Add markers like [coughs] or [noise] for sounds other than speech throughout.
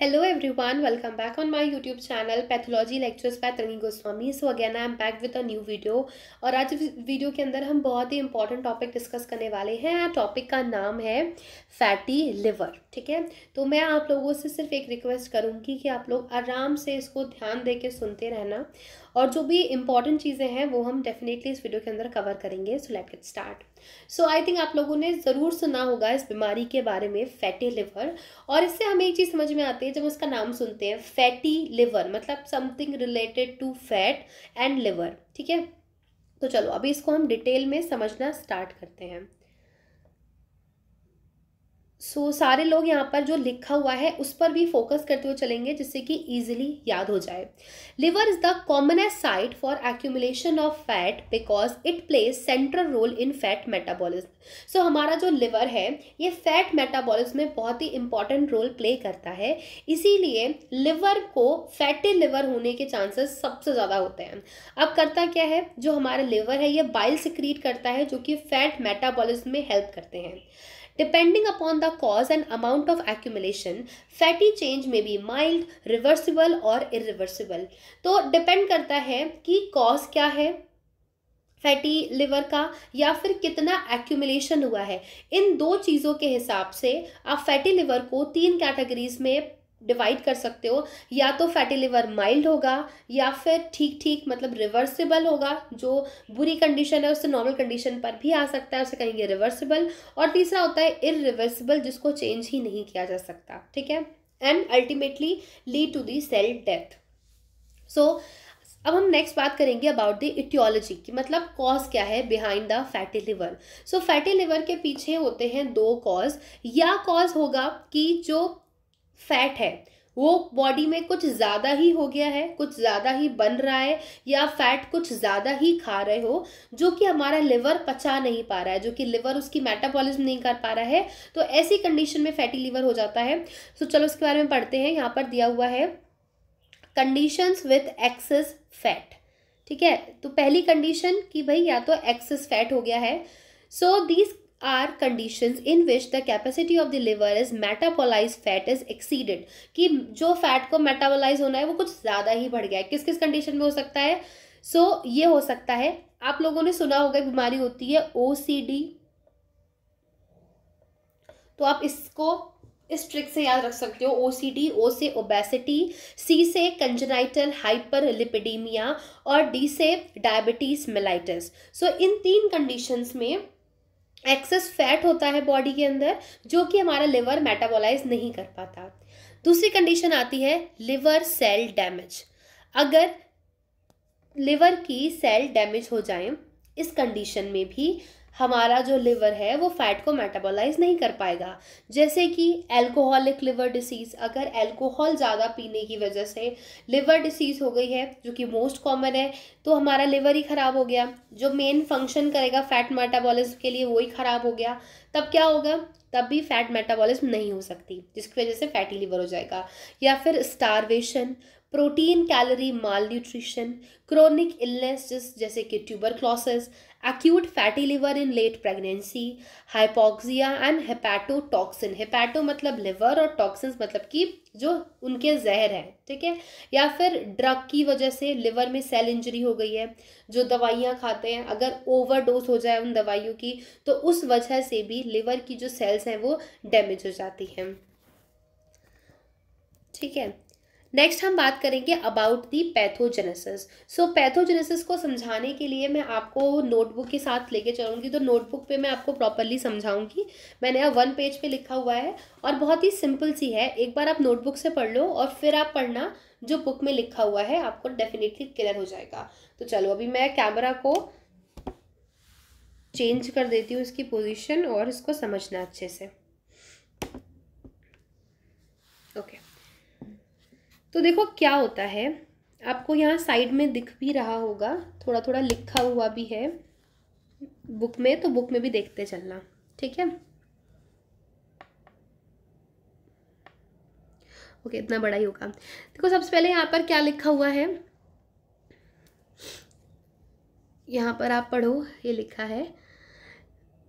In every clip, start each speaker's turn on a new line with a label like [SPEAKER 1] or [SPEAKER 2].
[SPEAKER 1] Hello everyone welcome back on my YouTube channel pathology lectures by Trini Goswami so again I am back with a new video और आज video के अंदर हम बहुत ही important topic discuss करने वाले हैं टॉपिक का नाम है फैटी लिवर ठीक है तो मैं आप लोगों से सिर्फ एक रिक्वेस्ट करूँगी कि आप लोग आराम से इसको ध्यान दे के सुनते रहना और जो भी इम्पॉर्टेंट चीज़ें हैं वो हम डेफिनेटली इस वीडियो के अंदर कवर करेंगे so let it start so I think आप लोगों ने ज़रूर सुना होगा इस बीमारी के बारे में फैटी लिवर और इससे हमें एक चीज़ समझ में आती आती है जब उसका नाम सुनते हैं फैटी लिवर मतलब something related to fat and liver ठीक है तो चलो अभी इसको हम डिटेल में समझना स्टार्ट करते हैं सो so, सारे लोग यहाँ पर जो लिखा हुआ है उस पर भी फोकस करते हुए चलेंगे जिससे कि ईजिली याद हो जाए liver is the commonest site for accumulation of fat because it plays central role in fat metabolism so हमारा जो लिवर है ये फैट मेटाबॉलिज्म में बहुत ही इंपॉर्टेंट रोल प्ले करता है इसीलिए लिवर को फैटी लिवर होने के चांसेस सबसे ज़्यादा होते हैं अब करता क्या है जो हमारा लिवर है ये बाइल सिक्रीट करता है जो कि फैट मेटाबॉलिज्म में हेल्प करते हैं Depending upon the cause and amount of accumulation, fatty change may be mild, reversible और irreversible. तो depend करता है कि cause क्या है फैटी लिवर का या फिर कितना एक्यूमुलेशन हुआ है इन दो चीज़ों के हिसाब से आप फैटी लिवर को तीन कैटेगरीज में डिवाइड कर सकते हो या तो फैटी लिवर माइल्ड होगा या फिर ठीक ठीक मतलब रिवर्सिबल होगा जो बुरी कंडीशन है उससे नॉर्मल कंडीशन पर भी आ सकता है उसे कहेंगे रिवर्सिबल और तीसरा होता है इरिवर्सिबल जिसको चेंज ही नहीं किया जा सकता ठीक है and ultimately lead to the cell death so अब हम नेक्स्ट बात करेंगे अबाउट द इटियोलॉजी की मतलब कॉज क्या है behind the fatty liver so fatty liver के पीछे होते हैं दो कॉज या कॉज होगा कि जो फैट है वो बॉडी में कुछ ज़्यादा ही हो गया है कुछ ज़्यादा ही बन रहा है या फैट कुछ ज़्यादा ही खा रहे हो जो कि हमारा लिवर पचा नहीं पा रहा है जो कि लिवर उसकी मेटाबॉलिज्म नहीं कर पा रहा है तो ऐसी कंडीशन में फैटी लीवर हो जाता है सो चलो उसके बारे में पढ़ते हैं यहाँ पर दिया हुआ है कंडीशंस विथ एक्सेस फैट ठीक है तो पहली कंडीशन कि भाई या तो एक्सेस फैट हो गया है so these are condition in which the capacity of the liver is metabolize fat is exceeded कि जो फैट को मेटाबोलाइज होना है वो कुछ ज़्यादा ही बढ़ गया है किस किस कंडीशन में हो सकता है सो so, ये हो सकता है आप लोगों ने सुना होगा बीमारी होती है ओ तो आप इसको इस ट्रिक से याद रख सकते हो ओ सी डी ओ से ओबेसिटी सी से कंजनाइटल हाइपर लिपिडीमिया और डी से डायबिटीज मेलाइटिस सो इन तीन कंडीशंस में एक्सेस फैट होता है बॉडी के अंदर जो कि हमारा लिवर मेटाबोलाइज नहीं कर पाता दूसरी कंडीशन आती है लिवर सेल डैमेज अगर लिवर की सेल डैमेज हो जाए इस कंडीशन में भी हमारा जो लिवर है वो फैट को मेटाबोलाइज नहीं कर पाएगा जैसे कि एल्कोहलिक लिवर डिसीज़ अगर एल्कोहल ज़्यादा पीने की वजह से लिवर डिसीज़ हो गई है जो कि मोस्ट कॉमन है तो हमारा लिवर ही ख़राब हो गया जो मेन फंक्शन करेगा फैट मेटाबॉलिज्म के लिए वही ख़राब हो गया तब क्या होगा तब भी फैट मेटाबॉलिज्म नहीं हो सकती जिसकी वजह से फैटी लिवर हो जाएगा या फिर starvation protein calorie malnutrition chronic illness जैसे कि tuberculosis acute fatty liver in late pregnancy hypoxia and hepatotoxin hepato मतलब liver और toxins मतलब कि जो उनके जहर हैं ठीक है या फिर ड्रग की वजह से लिवर में सेल इंजरी हो गई है जो दवाइयाँ खाते हैं अगर ओवरडोज हो जाए उन दवाइयों की तो उस वजह से भी लिवर की जो सेल्स हैं वो डैमेज हो जाती हैं ठीक है नेक्स्ट हम बात करेंगे about the pathogenesis so pathogenesis को समझाने के लिए मैं आपको नोटबुक के साथ लेके चलूँगी तो नोटबुक पे मैं आपको प्रॉपरली समझाऊंगी मैंने यहाँ वन पेज पे लिखा हुआ है और बहुत ही सिंपल सी है एक बार आप नोटबुक से पढ़ लो और फिर आप पढ़ना जो बुक में लिखा हुआ है आपको डेफिनेटली क्लियर हो जाएगा तो चलो अभी मैं कैमरा को चेंज कर देती हूँ इसकी पोजिशन और इसको समझना अच्छे से ओके okay. तो देखो क्या होता है आपको यहाँ साइड में दिख भी रहा होगा थोड़ा थोड़ा लिखा हुआ भी है बुक में तो बुक में भी देखते चलना ठीक है ओके इतना बड़ा ही होगा देखो सबसे पहले यहाँ पर क्या लिखा हुआ है यहाँ पर आप पढ़ो ये लिखा है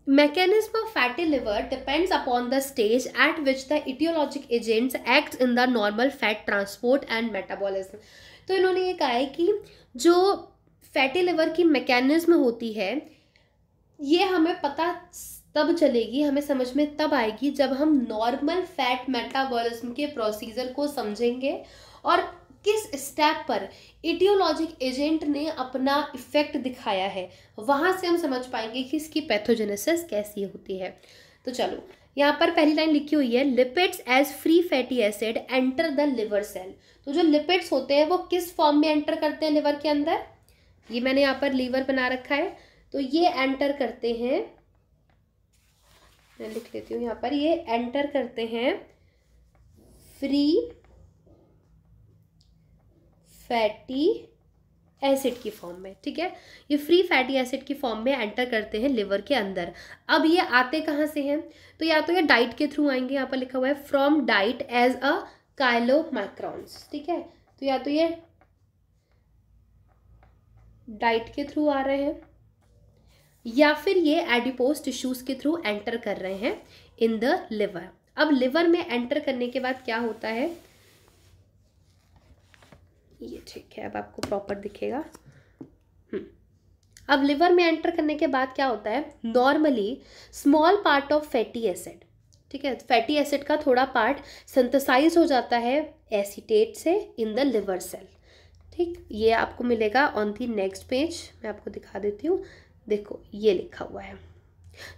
[SPEAKER 1] mechanism of fatty liver depends upon the stage at which the etiologic agents acts in the normal fat transport and metabolism तो इन्होंने ये कहा है कि जो फैटी लिवर की मैकेनिज्म होती है ये हमें पता तब चलेगी हमें समझ में तब आएगी जब हम नॉर्मल फैट मेटाबॉलिज्म के प्रोसीजर को समझेंगे और किस स्टेप पर इडियोलॉजिक एजेंट ने अपना इफेक्ट दिखाया है वहाँ से हम समझ पाएंगे कि इसकी पैथोजेनेसिस कैसी होती है तो चलो यहाँ पर पहली लाइन लिखी हुई है lipids as free fatty acid enter the liver cell तो जो लिपिड्स होते हैं वो किस फॉर्म में एंटर करते हैं लिवर के अंदर ये मैंने यहाँ पर लीवर बना रखा है तो ये एंटर करते हैं मैं लिख लेती हूँ यहाँ पर ये एंटर करते हैं फ्री फैटी एसिड की फॉर्म में ठीक है ये फ्री फैटी एसिड की फॉर्म में एंटर करते हैं लिवर के अंदर अब ये आते कहाँ से हैं तो या तो ये डाइट के थ्रू आएंगे यहाँ पर लिखा हुआ है from diet as a chylomicrons ठीक है तो या तो ये डाइट के थ्रू आ रहे हैं या फिर ये एडिपोज टिश्यूज के थ्रू एंटर कर रहे हैं इन द लिवर अब लिवर में एंटर करने के बाद क्या होता है ये ठीक है अब आपको प्रॉपर दिखेगा हम्म। अब लिवर में एंटर करने के बाद क्या होता है normally small part of fatty acid ठीक है फैटी एसिड का थोड़ा पार्ट सिंथेसाइज हो जाता है एसिटेट से इन द लिवर सेल ठीक ये आपको मिलेगा ऑन दी नेक्स्ट पेज मैं आपको दिखा देती हूँ देखो ये लिखा हुआ है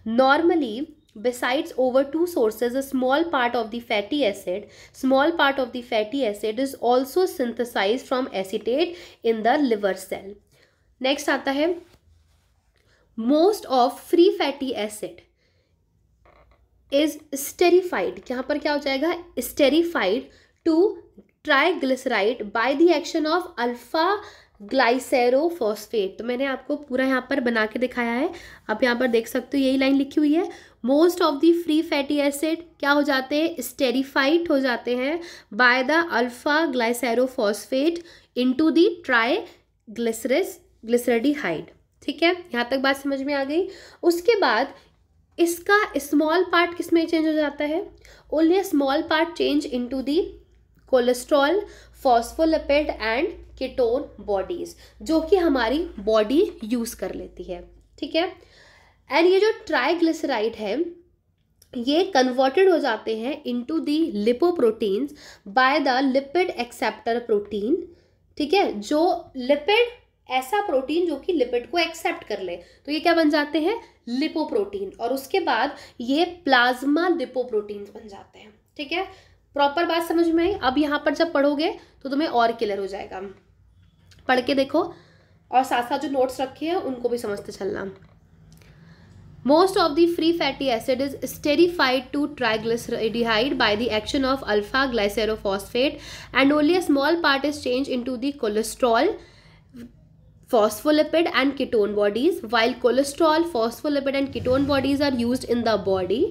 [SPEAKER 1] normally Besides over two sources, a small part of the fatty acid, small part of the fatty acid is also synthesized from acetate in the liver cell. Next aata hai most of free fatty acid is sterified. यहाँ पर क्या हो जाएगा Sterified to triglyceride by the action of alpha glycerophosphate तो मैंने आपको पूरा यहाँ पर बना के दिखाया है आप यहाँ पर देख सकते हो यही लाइन लिखी हुई है most of the free fatty acid क्या हो जाते हैं स्टेरिफाइड हो जाते हैं by the alpha glycerophosphate into the triglycerides glyceraldehyde ठीक है यहाँ तक बात समझ में आ गई उसके बाद इसका स्मॉल पार्ट किस में चेंज हो जाता है only small part change to the cholesterol phospholipid and ketone bodies जो कि हमारी बॉडी यूज़ कर लेती है ठीक है एंड ये जो ट्राइग्लिसराइड है ये कन्वर्टेड हो जाते हैं into the lipoproteins by the lipid acceptor protein ठीक है जो लिपिड ऐसा प्रोटीन जो कि लिपिड को एक्सेप्ट कर ले तो ये क्या बन जाते हैं लिपोप्रोटीन और उसके बाद ये प्लाज्मा लिपोप्रोटीन्स बन जाते हैं ठीक है प्रॉपर बात समझ में आई अब यहाँ पर जब पढ़ोगे तो तुम्हें और क्लियर हो जाएगा पढ़ के देखो और साथ साथ जो नोट्स रखे हैं उनको भी समझते चलना most of the free fatty acid is esterified to triglyceride by the action of alpha glycerophosphate and only a small part is change into the cholesterol phospholipid and ketone bodies while cholesterol phospholipid and ketone bodies are use in the body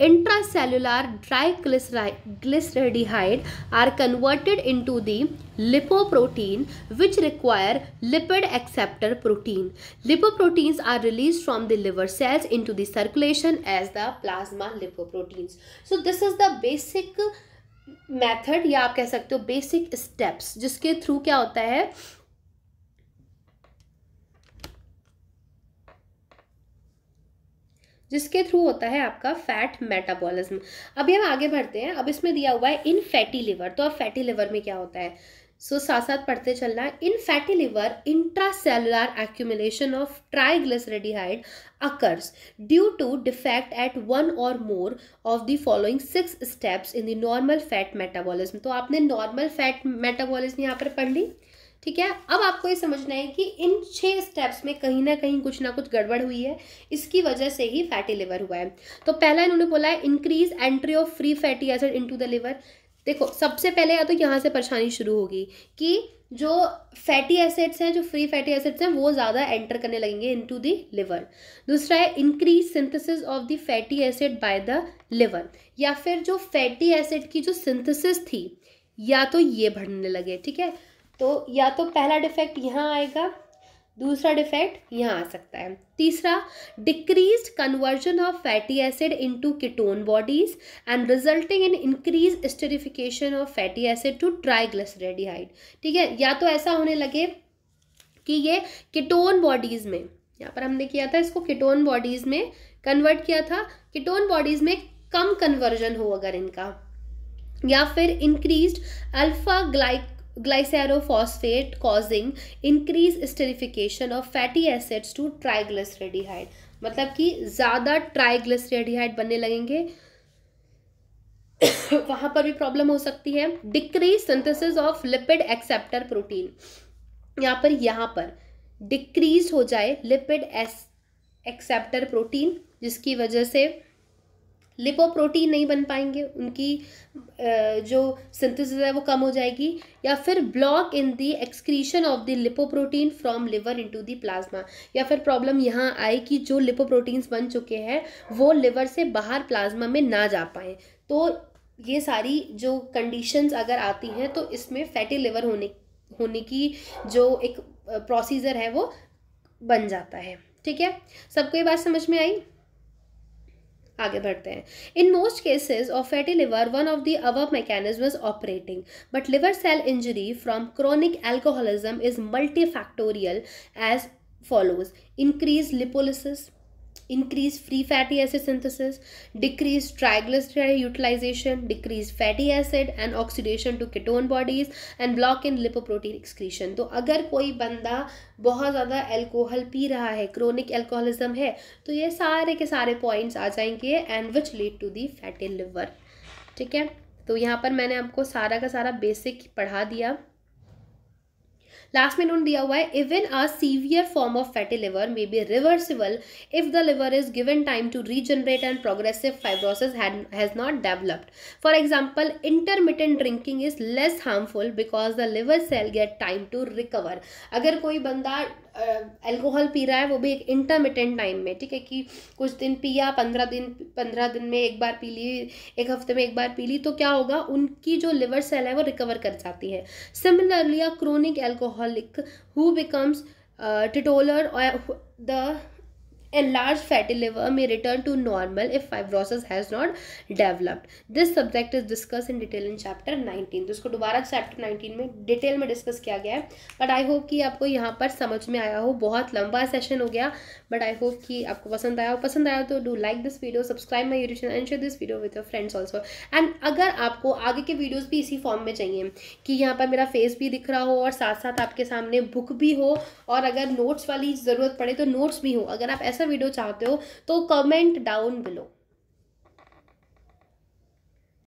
[SPEAKER 1] intracellular triglyceride are converted into the lipoprotein which require lipid acceptor protein. Lipoproteins are released from the liver cells into the circulation as the plasma lipoproteins. So this is the basic method या आप कह सकते हो basic steps जिसके through क्या होता है जिसके थ्रू होता है आपका फैट मेटाबॉलिज्म अभी हम आगे बढ़ते हैं अब इसमें दिया हुआ है इन फैटी लिवर तो अब फैटी लिवर में क्या होता है सो so, साथ साथ पढ़ते चलना है in fatty liver intracellular accumulation of triglyceride occurs due to defect at one or more of the following six steps in the normal fat metabolism तो आपने नॉर्मल फैट मेटाबॉलिज्म यहाँ पर पढ़ ली ठीक है अब आपको ये समझना है कि इन छह स्टेप्स में कहीं ना कहीं कुछ ना कुछ गड़बड़ हुई है इसकी वजह से ही फैटी लिवर हुआ है तो पहला इन्होंने बोला है increase entry of free fatty acid into the liver देखो सबसे पहले या तो यहाँ से परेशानी शुरू होगी कि जो फैटी एसिड्स हैं जो फ्री फैटी एसिड्स हैं वो ज़्यादा एंटर करने लगेंगे इनटू द लिवर दूसरा है increase synthesis of the fatty acid by the liver या फिर जो फैटी एसिड की जो सिंथेसिस थी या तो ये बढ़ने लगे ठीक है तो या तो पहला डिफेक्ट यहाँ आएगा दूसरा डिफेक्ट यहाँ आ सकता है तीसरा decrease conversion of fatty acid into ketone bodies and resulting in increase esterification of fatty acid to triglyceride ठीक है या तो ऐसा होने लगे कि ये किटोन बॉडीज में यहाँ पर हमने किया था इसको किटोन बॉडीज में कन्वर्ट किया था किटोन बॉडीज में कम कन्वर्जन हो अगर इनका या फिर इंक्रीज अल्फा ग्लाइक glycerophosphate causing increase esterification of fatty acids to triglyceride मतलब कि ज़्यादा ट्राइग्लिसराइड बनने लगेंगे [coughs] वहाँ पर भी प्रॉब्लम हो सकती है decrease synthesis of lipid acceptor protein यहाँ पर यहाँ पर डिक्रीज हो जाए लिपिड एक्सेप्टर प्रोटीन जिसकी वजह से लिपोप्रोटीन नहीं बन पाएंगे उनकी जो सिंथेसिस है वो कम हो जाएगी या फिर block in the excretion of the lipoprotein from liver into the plasma या फिर प्रॉब्लम यहाँ आए कि जो लिपोप्रोटीन्स बन चुके हैं वो लिवर से बाहर प्लाज्मा में ना जा पाए तो ये सारी जो कंडीशंस अगर आती हैं तो इसमें फैटी लिवर होने होने की जो एक प्रोसीजर है वो बन जाता है ठीक है सबको ये बात समझ में आई आगे बढ़ते हैं in most cases of fatty liver one of the our mechanism is operating but liver cell injury from chronic alcoholism is multifactorial as follows increase lipolysis increase free fatty acid synthesis, decrease triglyceride utilization, decrease fatty acid and oxidation to ketone bodies and block in lipoprotein excretion. तो अगर कोई बंदा बहुत ज़्यादा alcohol P रहा है chronic alcoholism है तो ये सारे के सारे पॉइंट्स आ जाएंगे and which lead to the fatty liver ठीक है तो यहाँ पर मैंने आपको सारा का सारा बेसिक पढ़ा दिया लास्ट में इन्होंने दिया हुआ है even a severe form of fatty liver may be reversible if the liver is given time to regenerate and progressive fibrosis has not developed for example intermittent drinking is less harmful because the liver cell get time to recover अगर कोई बंदा alcohol P रहा है वो भी एक intermittent time में ठीक है कि कुछ दिन पिया पंद्रह दिन पंद्रह दिन में एक बार पी ली एक हफ्ते में एक बार पी ली तो क्या होगा उनकी जो लिवर सेल है वो रिकवर कर जाती है similarly a chronic alcoholic who becomes teetotaler और the large fatty liver may return to normal if fibrosis has not developed this subject is discuss in detail in chapter nineteen तो इसको दोबारा chapter nineteen में detail में discuss किया गया है but I hope कि आपको यहाँ पर समझ में आया हो बहुत लंबा सेशन हो गया बट आई होप कि आपको पसंद आया हो पसंद आया तो do like this video subscribe my YouTube channel and share this video with your friends also and अगर आपको आगे के वीडियोज़ भी इसी फॉर्म में चाहिए कि यहाँ पर मेरा फेस भी दिख रहा हो और साथ साथ आपके सामने बुक भी हो और अगर नोट्स वाली ज़रूरत पड़े तो नोट्स भी हो अगर आप ऐसा वीडियो चाहते हो तो कमेंट डाउन बिलो